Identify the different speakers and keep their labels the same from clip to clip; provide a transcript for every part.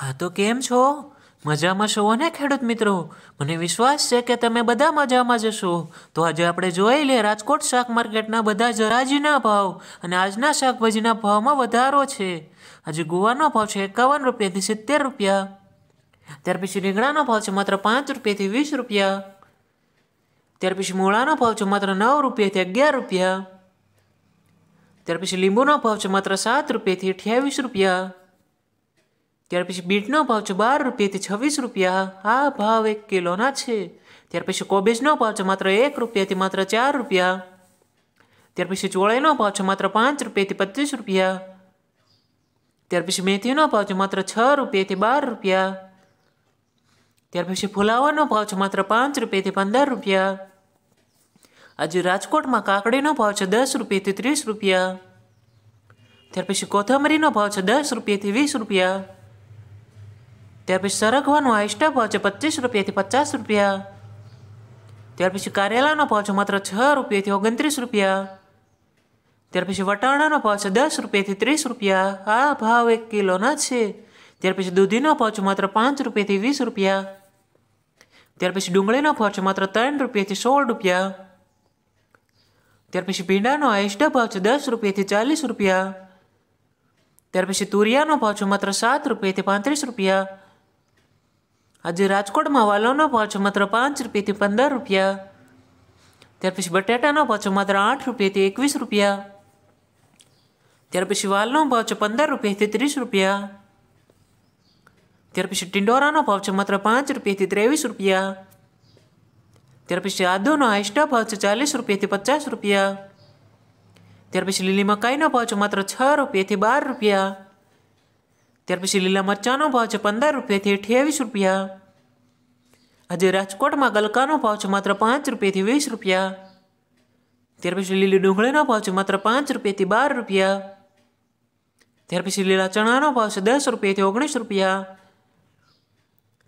Speaker 1: હા તો કેમ છો મજામાં છો ને ખેડૂત મિત્રો મને વિશ્વાસ છે કે તમે બધા મજામાં જશો તો આજે આપણે જોઈ લે રાજકોટ શાક માર્કેટના બધા જરાજીના ભાવ અને આજના શાકભાજીના ભાવમાં વધારો છે આજે ગુવાનો ભાવ છે એકાવન રૂપિયાથી સિત્તેર રૂપિયા ત્યાર પછી રીંગણાનો ભાવ છે માત્ર પાંચ રૂપિયાથી વીસ રૂપિયા ત્યાર પછી મૂળાનો ભાવ છે માત્ર નવ રૂપિયાથી અગિયાર રૂપિયા ત્યાર પછી લીંબુનો ભાવ છે માત્ર સાત રૂપિયાથી અઠ્યાવીસ રૂપિયા ત્યાર પછી બીટનો ભાવ છે બાર રૂપિયાથી છવ્વીસ રૂપિયા આ ભાવ એક કિલોના છે ત્યાર પછી કોબીજનો ભાવ છે માત્ર એક રૂપિયાથી માત્ર ચાર રૂપિયા ત્યાર પછી ચોળાઈનો ભાવ છે માત્ર પાંચ રૂપિયાથી પચીસ રૂપિયા ત્યાર પછી મેથીનો ભાવ છે માત્ર છ રૂપિયાથી બાર રૂપિયા ત્યાર પછી ફુલાવાનો ભાવ છે માત્ર પાંચ રૂપિયાથી પંદર રૂપિયા આજે રાજકોટમાં કાકડીનો ભાવ છે દસ રૂપિયાથી ત્રીસ રૂપિયા ત્યાર પછી કોથમરીનો ભાવ છે દસ રૂપિયાથી વીસ રૂપિયા ત્યાર પછી સરગવાનો હાઈસ્ટા ભાવ છે પચીસ રૂપિયાથી પચાસ રૂપિયા ત્યાર પછી કારેલાનો ભાવ છે માત્ર છ રૂપિયાથી ઓગણત્રીસ રૂપિયા ત્યાર પછી વટાણાનો ભાવ છે દસ રૂપિયાથી ત્રીસ રૂપિયા આ ભાવ એક કિલોના છે ત્યાર પછી દૂધીનો ભાવ છે માત્ર પાંચ રૂપિયાથી વીસ રૂપિયા ત્યાર પછી ડુંગળીનો ભાવ છે માત્ર ત્રણ રૂપિયાથી સોળ રૂપિયા ત્યાર પછી ભીંડાનો હાઈસ્ટા ભાવ છે દસ રૂપિયાથી ચાલીસ રૂપિયા ત્યાર પછી તુરિયાનો ભાવ છે માત્ર સાત રૂપિયાથી પાંત્રીસ રૂપિયા આજે રાજકોટમાં વાલોનો ભાવ માત્ર પાંચ રૂપિયાથી પંદર રૂપિયા ત્યાર પછી બટાટાનો ભાવ છે માત્ર આઠ રૂપિયાથી એકવીસ રૂપિયા ત્યાર પછી વાલનો ભાવ છે પંદર રૂપિયાથી ત્રીસ રૂપિયા ત્યાર પછી ટિંડોરાનો ભાવ છે માત્ર પાંચ રૂપિયાથી ત્રેવીસ રૂપિયા ત્યાર પછી આદુનો હાઈસ્ટા ભાવ છે ચાલીસ રૂપિયાથી પચાસ રૂપિયા ત્યાર પછી લીલી મકાઈનો ભાવ છે માત્ર છ રૂપિયાથી બાર રૂપિયા ત્યાર પછી લીલા મરચાંનો ભાવ છે પંદર રૂપિયાથી અઠ્યાવીસ રૂપિયા આજે રાજકોટમાં ગલકાનો ભાવ છે માત્ર પાંચ રૂપિયાથી વીસ રૂપિયા ત્યાર પછી લીલી ડુંગળીનો ભાવ છે માત્ર પાંચ રૂપિયાથી બાર રૂપિયા ત્યાર પછી લીલા ચણાનો ભાવ છે દસ રૂપિયાથી ઓગણીસ રૂપિયા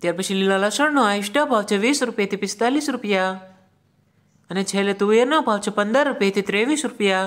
Speaker 1: ત્યાર પછી લીલા લસણનો આઈસ્ટા ભાવ છે વીસ રૂપિયાથી પિસ્તાલીસ રૂપિયા અને છેલ્લે તુવેરનો ભાવ છે પંદર રૂપિયાથી ત્રેવીસ રૂપિયા